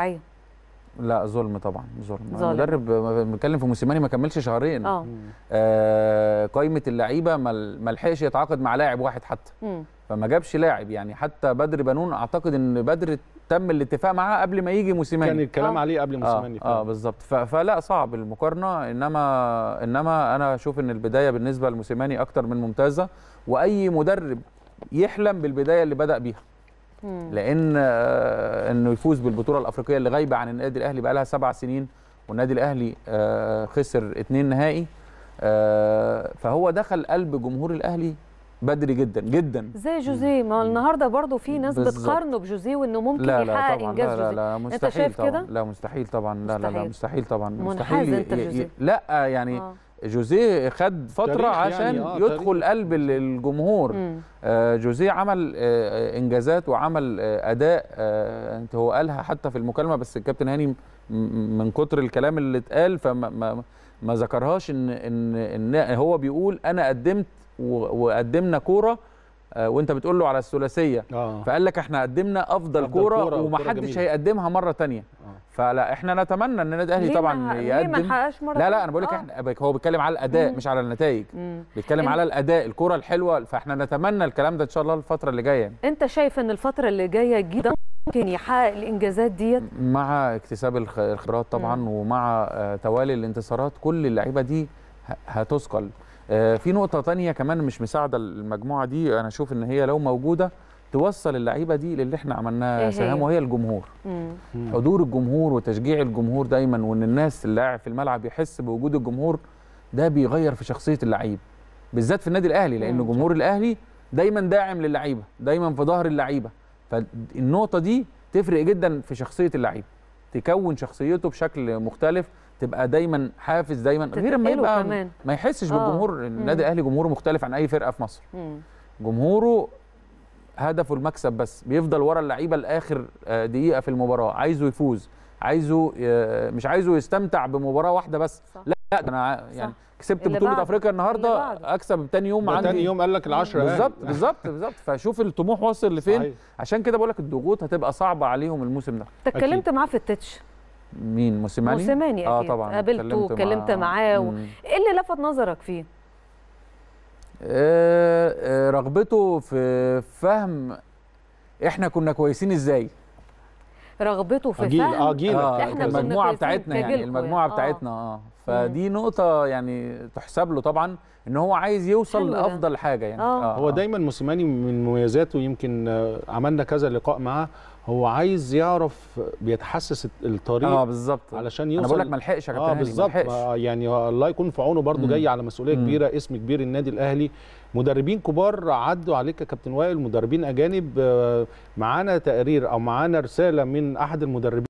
واقعيه أيوه. لا ظلم طبعا ظلم, ظلم. المدرب بنتكلم في موسيماني ما كملش شهرين اه, آه، قائمه اللعيبه ما لحقش يتعاقد مع لاعب واحد حتى م. فما جابش لاعب يعني حتى بدر بنون اعتقد ان بدر تم الاتفاق معاه قبل ما يجي موسيماني كان الكلام آه. عليه قبل آه، موسيماني اه, آه بالظبط فلا صعب المقارنه انما انما انا اشوف ان البدايه بالنسبه لموسيماني اكتر من ممتازه واي مدرب يحلم بالبدايه اللي بدا بيها لان آه، انه يفوز بالبطوله الافريقيه اللي غايبه عن النادي الاهلي بقى لها سبع سنين والنادي الاهلي آه، خسر اثنين نهائي آه، فهو دخل قلب جمهور الاهلي بدري جدا جدا زي جوزيه ما النهارده برضو في ناس بتقارنه بجوزيه وانه ممكن لا لا يحقق طبعًا انجاز لا لا, لا مستحيل انت شايف كده لا مستحيل طبعا لا لا لا مستحيل طبعا مستحيل, مستحيل انت لا يعني آه. جوزيه خد فتره يعني، عشان يعني آه يدخل قلب الجمهور آه جوزيه عمل آه،, آه انجازات وعمل آه اداء آه انت هو قالها حتى في المكالمه بس الكابتن هاني من كتر الكلام اللي اتقال فما ما, ما ذكرهاش إن, ان ان هو بيقول انا قدمت وقدمنا كوره آه، وانت بتقول له على الثلاثيه آه. فقال لك احنا قدمنا افضل, أفضل كوره ومحدش هيقدمها مره تانية فلا احنا نتمنى ان النادي الاهلي طبعا يقدم ليه ما مرة لا لا انا بقول لك آه. احنا هو بيتكلم على الاداء مم. مش على النتائج مم. بيتكلم على الاداء الكره الحلوه فاحنا نتمنى الكلام ده ان شاء الله الفتره اللي جايه انت شايف ان الفتره اللي جايه جدا ممكن يحقق الانجازات ديت مع اكتساب الخبرات طبعا مم. ومع آه، توالي الانتصارات كل اللعيبه دي هتثقل آه، في نقطه ثانيه كمان مش مساعده المجموعه دي انا اشوف ان هي لو موجوده توصل اللعيبه دي للي احنا عملناه سهام وهي الجمهور حضور الجمهور وتشجيع الجمهور دايما وان الناس اللاعب في الملعب يحس بوجود الجمهور ده بيغير في شخصيه اللعيب بالذات في النادي الاهلي لان جمهور الاهلي دايما داعم للعيبه دايما في ظهر اللعيبه فالنقطه دي تفرق جدا في شخصيه اللعيب تكون شخصيته بشكل مختلف تبقى دايما حافز دايما غير ما يبقى كمان. ما يحسش آه. بالجمهور النادي الاهلي جمهوره مختلف عن اي فرقه في مصر مم. جمهوره هدفه المكسب بس بيفضل ورا اللعيبه لاخر آه، دقيقه في المباراه عايزه يفوز عايزه آه، مش عايزه يستمتع بمباراه واحده بس صح. لا لا انا يعني صح. كسبت بطوله افريقيا النهارده اكسب تاني يوم عندي تاني يوم قال لك ال10 يعني. بالظبط بالظبط بالظبط فشوف الطموح واصل لفين صحيح. عشان كده بقول لك الضغوط هتبقى صعبه عليهم الموسم ده اتكلمت معاه في التتش مين موسيماني موسيماني اه طبعا قابلته واتكلمت معاه ايه اللي لفت نظرك فيه آه، آه، رغبته في فهم احنا كنا كويسين ازاي رغبته في آه، جيل فهم اه جيل آه احنا المجموعه بتاعتنا يعني،, يعني المجموعه آه. بتاعتنا اه فدي نقطة يعني تحسب له طبعا ان هو عايز يوصل لافضل حاجة يعني آه. آه. هو دايما موسيماني من مميزاته يمكن آه، عملنا كذا لقاء معاه هو عايز يعرف بيتحسس الطريق اه بالظبط علشان يوصل انا بقول لك ما لحقش يا آه، كابتن اه بالظبط يعني الله يكون في عونه برضه جاي على مسؤوليه مم. كبيره اسم كبير النادي الاهلي مدربين كبار عدوا عليك يا كابتن وائل مدربين اجانب آه، معانا تقرير او معانا رساله من احد المدربين